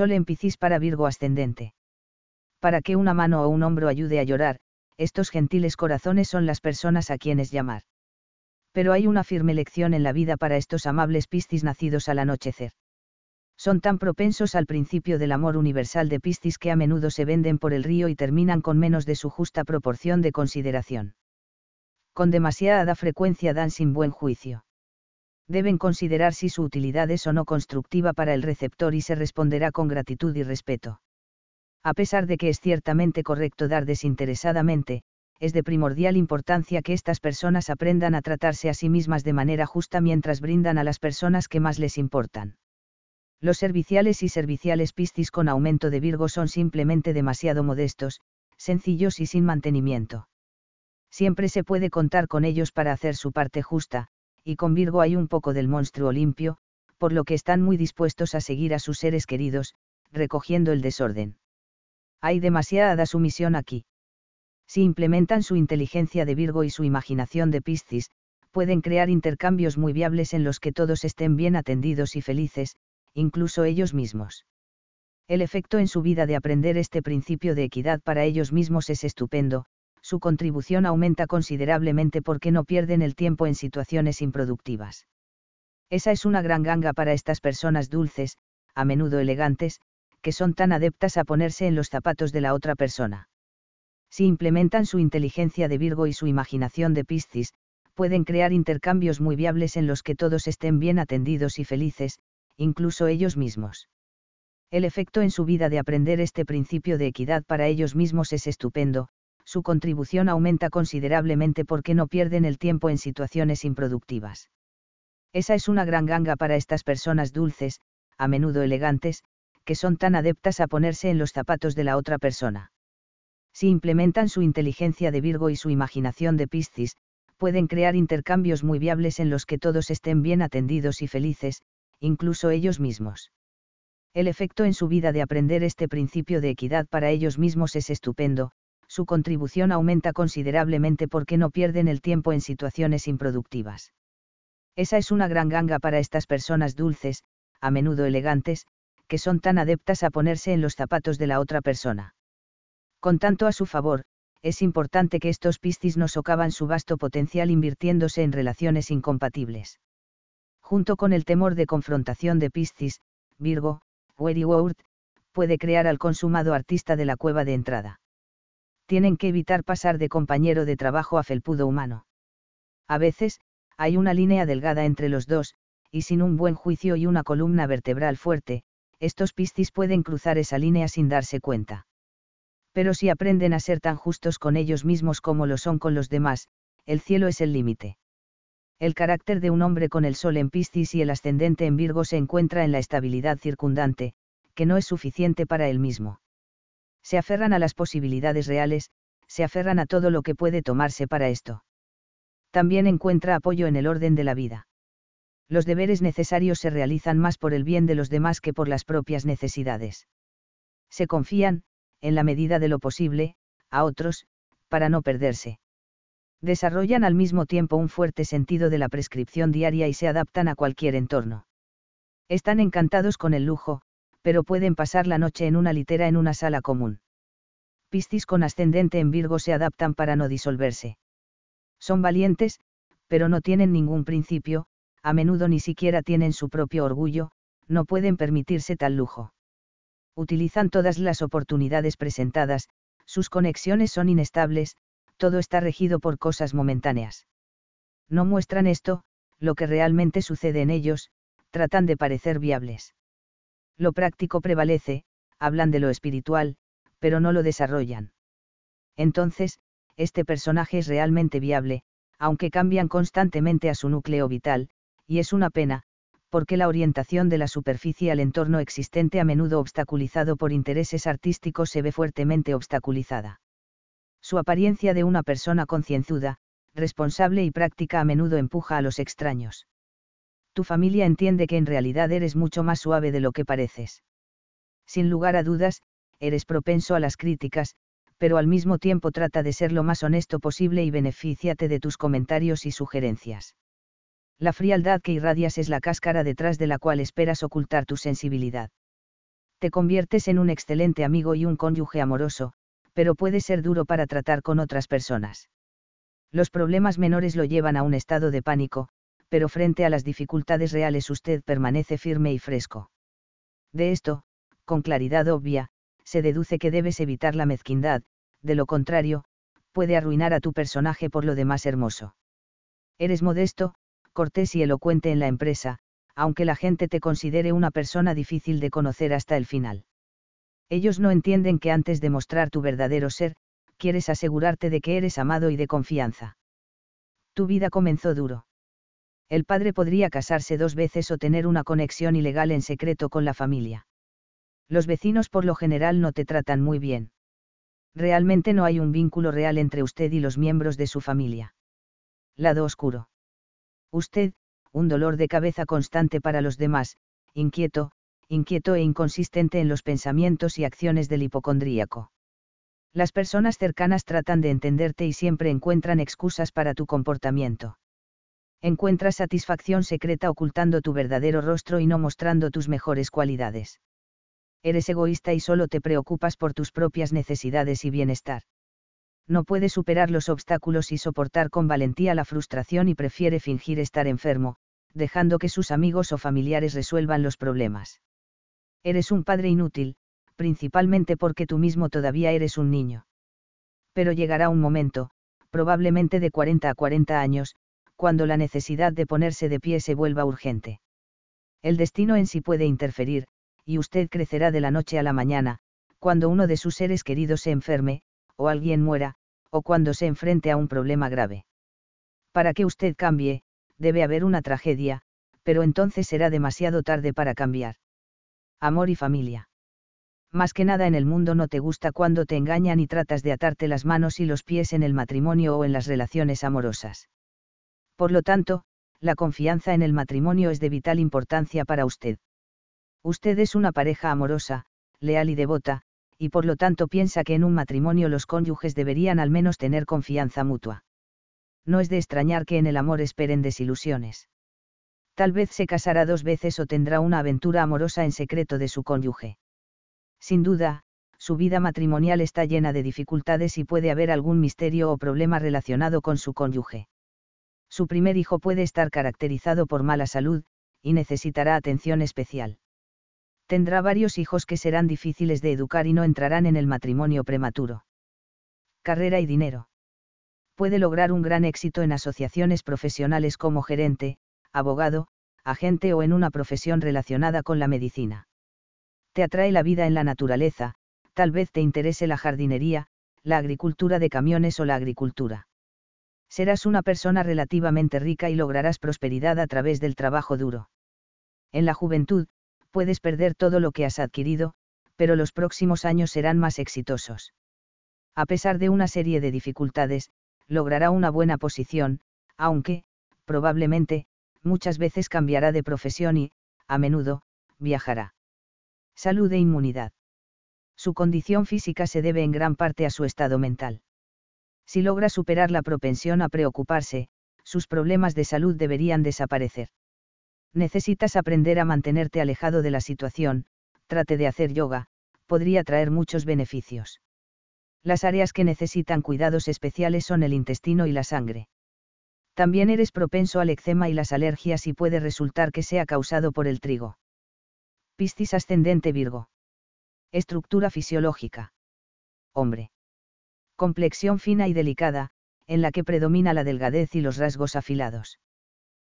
Sol en Piscis para Virgo ascendente. Para que una mano o un hombro ayude a llorar, estos gentiles corazones son las personas a quienes llamar. Pero hay una firme lección en la vida para estos amables Piscis nacidos al anochecer. Son tan propensos al principio del amor universal de Piscis que a menudo se venden por el río y terminan con menos de su justa proporción de consideración. Con demasiada frecuencia dan sin buen juicio deben considerar si su utilidad es o no constructiva para el receptor y se responderá con gratitud y respeto. A pesar de que es ciertamente correcto dar desinteresadamente, es de primordial importancia que estas personas aprendan a tratarse a sí mismas de manera justa mientras brindan a las personas que más les importan. Los serviciales y serviciales piscis con aumento de Virgo son simplemente demasiado modestos, sencillos y sin mantenimiento. Siempre se puede contar con ellos para hacer su parte justa, y con Virgo hay un poco del monstruo limpio, por lo que están muy dispuestos a seguir a sus seres queridos, recogiendo el desorden. Hay demasiada sumisión aquí. Si implementan su inteligencia de Virgo y su imaginación de Piscis, pueden crear intercambios muy viables en los que todos estén bien atendidos y felices, incluso ellos mismos. El efecto en su vida de aprender este principio de equidad para ellos mismos es estupendo, su contribución aumenta considerablemente porque no pierden el tiempo en situaciones improductivas. Esa es una gran ganga para estas personas dulces, a menudo elegantes, que son tan adeptas a ponerse en los zapatos de la otra persona. Si implementan su inteligencia de Virgo y su imaginación de Piscis, pueden crear intercambios muy viables en los que todos estén bien atendidos y felices, incluso ellos mismos. El efecto en su vida de aprender este principio de equidad para ellos mismos es estupendo, su contribución aumenta considerablemente porque no pierden el tiempo en situaciones improductivas. Esa es una gran ganga para estas personas dulces, a menudo elegantes, que son tan adeptas a ponerse en los zapatos de la otra persona. Si implementan su inteligencia de Virgo y su imaginación de Piscis, pueden crear intercambios muy viables en los que todos estén bien atendidos y felices, incluso ellos mismos. El efecto en su vida de aprender este principio de equidad para ellos mismos es estupendo, su contribución aumenta considerablemente porque no pierden el tiempo en situaciones improductivas. Esa es una gran ganga para estas personas dulces, a menudo elegantes, que son tan adeptas a ponerse en los zapatos de la otra persona. Con tanto a su favor, es importante que estos piscis no socavan su vasto potencial invirtiéndose en relaciones incompatibles. Junto con el temor de confrontación de piscis, Virgo, Weri puede crear al consumado artista de la cueva de entrada tienen que evitar pasar de compañero de trabajo a felpudo humano. A veces, hay una línea delgada entre los dos, y sin un buen juicio y una columna vertebral fuerte, estos piscis pueden cruzar esa línea sin darse cuenta. Pero si aprenden a ser tan justos con ellos mismos como lo son con los demás, el cielo es el límite. El carácter de un hombre con el sol en piscis y el ascendente en Virgo se encuentra en la estabilidad circundante, que no es suficiente para él mismo se aferran a las posibilidades reales, se aferran a todo lo que puede tomarse para esto. También encuentra apoyo en el orden de la vida. Los deberes necesarios se realizan más por el bien de los demás que por las propias necesidades. Se confían, en la medida de lo posible, a otros, para no perderse. Desarrollan al mismo tiempo un fuerte sentido de la prescripción diaria y se adaptan a cualquier entorno. Están encantados con el lujo, pero pueden pasar la noche en una litera en una sala común. Piscis con ascendente en Virgo se adaptan para no disolverse. Son valientes, pero no tienen ningún principio, a menudo ni siquiera tienen su propio orgullo, no pueden permitirse tal lujo. Utilizan todas las oportunidades presentadas, sus conexiones son inestables, todo está regido por cosas momentáneas. No muestran esto, lo que realmente sucede en ellos, tratan de parecer viables. Lo práctico prevalece, hablan de lo espiritual, pero no lo desarrollan. Entonces, este personaje es realmente viable, aunque cambian constantemente a su núcleo vital, y es una pena, porque la orientación de la superficie al entorno existente a menudo obstaculizado por intereses artísticos se ve fuertemente obstaculizada. Su apariencia de una persona concienzuda, responsable y práctica a menudo empuja a los extraños tu familia entiende que en realidad eres mucho más suave de lo que pareces. Sin lugar a dudas, eres propenso a las críticas, pero al mismo tiempo trata de ser lo más honesto posible y benefíciate de tus comentarios y sugerencias. La frialdad que irradias es la cáscara detrás de la cual esperas ocultar tu sensibilidad. Te conviertes en un excelente amigo y un cónyuge amoroso, pero puede ser duro para tratar con otras personas. Los problemas menores lo llevan a un estado de pánico, pero frente a las dificultades reales usted permanece firme y fresco. De esto, con claridad obvia, se deduce que debes evitar la mezquindad, de lo contrario, puede arruinar a tu personaje por lo demás hermoso. Eres modesto, cortés y elocuente en la empresa, aunque la gente te considere una persona difícil de conocer hasta el final. Ellos no entienden que antes de mostrar tu verdadero ser, quieres asegurarte de que eres amado y de confianza. Tu vida comenzó duro el padre podría casarse dos veces o tener una conexión ilegal en secreto con la familia. Los vecinos por lo general no te tratan muy bien. Realmente no hay un vínculo real entre usted y los miembros de su familia. Lado oscuro. Usted, un dolor de cabeza constante para los demás, inquieto, inquieto e inconsistente en los pensamientos y acciones del hipocondríaco. Las personas cercanas tratan de entenderte y siempre encuentran excusas para tu comportamiento encuentras satisfacción secreta ocultando tu verdadero rostro y no mostrando tus mejores cualidades. Eres egoísta y solo te preocupas por tus propias necesidades y bienestar. No puedes superar los obstáculos y soportar con valentía la frustración y prefiere fingir estar enfermo, dejando que sus amigos o familiares resuelvan los problemas. Eres un padre inútil, principalmente porque tú mismo todavía eres un niño. Pero llegará un momento, probablemente de 40 a 40 años, cuando la necesidad de ponerse de pie se vuelva urgente. El destino en sí puede interferir, y usted crecerá de la noche a la mañana, cuando uno de sus seres queridos se enferme, o alguien muera, o cuando se enfrente a un problema grave. Para que usted cambie, debe haber una tragedia, pero entonces será demasiado tarde para cambiar. Amor y familia. Más que nada en el mundo no te gusta cuando te engañan y tratas de atarte las manos y los pies en el matrimonio o en las relaciones amorosas. Por lo tanto, la confianza en el matrimonio es de vital importancia para usted. Usted es una pareja amorosa, leal y devota, y por lo tanto piensa que en un matrimonio los cónyuges deberían al menos tener confianza mutua. No es de extrañar que en el amor esperen desilusiones. Tal vez se casará dos veces o tendrá una aventura amorosa en secreto de su cónyuge. Sin duda, su vida matrimonial está llena de dificultades y puede haber algún misterio o problema relacionado con su cónyuge. Su primer hijo puede estar caracterizado por mala salud, y necesitará atención especial. Tendrá varios hijos que serán difíciles de educar y no entrarán en el matrimonio prematuro. Carrera y dinero. Puede lograr un gran éxito en asociaciones profesionales como gerente, abogado, agente o en una profesión relacionada con la medicina. Te atrae la vida en la naturaleza, tal vez te interese la jardinería, la agricultura de camiones o la agricultura serás una persona relativamente rica y lograrás prosperidad a través del trabajo duro. En la juventud, puedes perder todo lo que has adquirido, pero los próximos años serán más exitosos. A pesar de una serie de dificultades, logrará una buena posición, aunque, probablemente, muchas veces cambiará de profesión y, a menudo, viajará. Salud e inmunidad. Su condición física se debe en gran parte a su estado mental si logra superar la propensión a preocuparse, sus problemas de salud deberían desaparecer. Necesitas aprender a mantenerte alejado de la situación, trate de hacer yoga, podría traer muchos beneficios. Las áreas que necesitan cuidados especiales son el intestino y la sangre. También eres propenso al eczema y las alergias y puede resultar que sea causado por el trigo. Piscis ascendente Virgo. Estructura fisiológica. Hombre complexión fina y delicada, en la que predomina la delgadez y los rasgos afilados.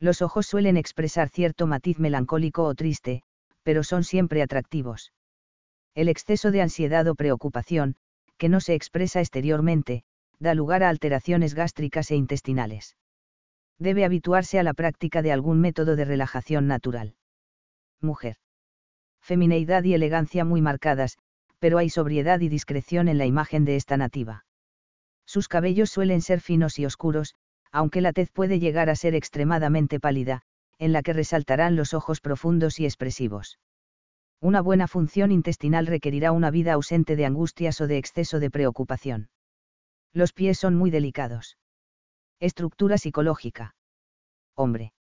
Los ojos suelen expresar cierto matiz melancólico o triste, pero son siempre atractivos. El exceso de ansiedad o preocupación, que no se expresa exteriormente, da lugar a alteraciones gástricas e intestinales. Debe habituarse a la práctica de algún método de relajación natural. Mujer. Femineidad y elegancia muy marcadas, pero hay sobriedad y discreción en la imagen de esta nativa. Sus cabellos suelen ser finos y oscuros, aunque la tez puede llegar a ser extremadamente pálida, en la que resaltarán los ojos profundos y expresivos. Una buena función intestinal requerirá una vida ausente de angustias o de exceso de preocupación. Los pies son muy delicados. Estructura psicológica. Hombre.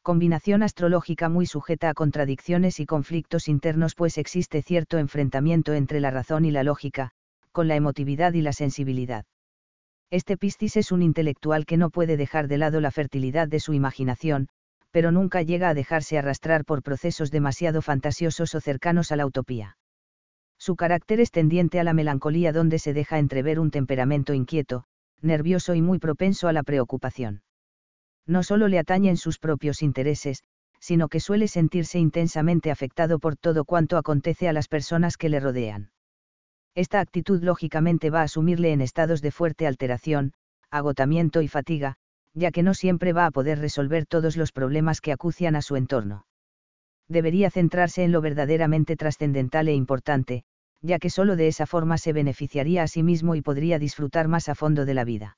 Combinación astrológica muy sujeta a contradicciones y conflictos internos pues existe cierto enfrentamiento entre la razón y la lógica, con la emotividad y la sensibilidad. Este Piscis es un intelectual que no puede dejar de lado la fertilidad de su imaginación, pero nunca llega a dejarse arrastrar por procesos demasiado fantasiosos o cercanos a la utopía. Su carácter es tendiente a la melancolía donde se deja entrever un temperamento inquieto, nervioso y muy propenso a la preocupación. No solo le atañen sus propios intereses, sino que suele sentirse intensamente afectado por todo cuanto acontece a las personas que le rodean. Esta actitud lógicamente va a asumirle en estados de fuerte alteración, agotamiento y fatiga, ya que no siempre va a poder resolver todos los problemas que acucian a su entorno. Debería centrarse en lo verdaderamente trascendental e importante, ya que solo de esa forma se beneficiaría a sí mismo y podría disfrutar más a fondo de la vida.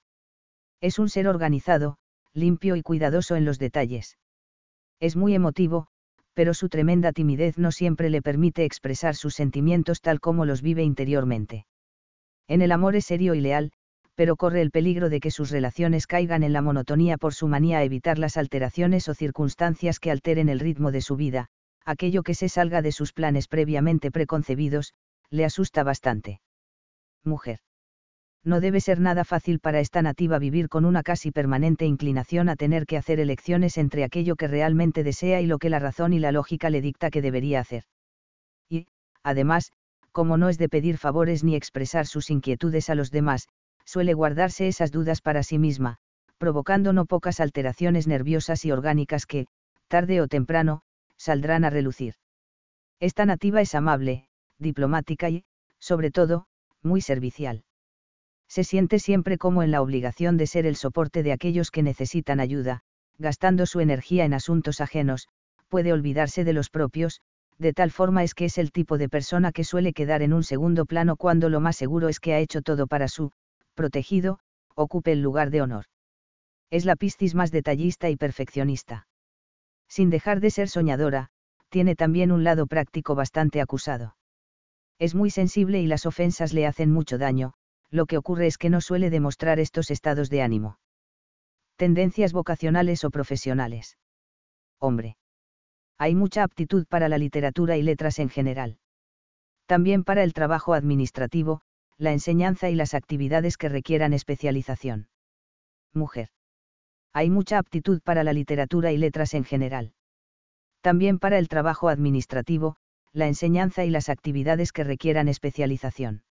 Es un ser organizado, limpio y cuidadoso en los detalles. Es muy emotivo, pero su tremenda timidez no siempre le permite expresar sus sentimientos tal como los vive interiormente. En el amor es serio y leal, pero corre el peligro de que sus relaciones caigan en la monotonía por su manía a evitar las alteraciones o circunstancias que alteren el ritmo de su vida, aquello que se salga de sus planes previamente preconcebidos, le asusta bastante. Mujer no debe ser nada fácil para esta nativa vivir con una casi permanente inclinación a tener que hacer elecciones entre aquello que realmente desea y lo que la razón y la lógica le dicta que debería hacer. Y, además, como no es de pedir favores ni expresar sus inquietudes a los demás, suele guardarse esas dudas para sí misma, provocando no pocas alteraciones nerviosas y orgánicas que, tarde o temprano, saldrán a relucir. Esta nativa es amable, diplomática y, sobre todo, muy servicial se siente siempre como en la obligación de ser el soporte de aquellos que necesitan ayuda, gastando su energía en asuntos ajenos, puede olvidarse de los propios, de tal forma es que es el tipo de persona que suele quedar en un segundo plano cuando lo más seguro es que ha hecho todo para su, protegido, ocupe el lugar de honor. Es la Piscis más detallista y perfeccionista. Sin dejar de ser soñadora, tiene también un lado práctico bastante acusado. Es muy sensible y las ofensas le hacen mucho daño, lo que ocurre es que no suele demostrar estos estados de ánimo. Tendencias vocacionales o profesionales. Hombre. Hay mucha aptitud para la literatura y letras en general. También para el trabajo administrativo, la enseñanza y las actividades que requieran especialización. Mujer. Hay mucha aptitud para la literatura y letras en general. También para el trabajo administrativo, la enseñanza y las actividades que requieran especialización.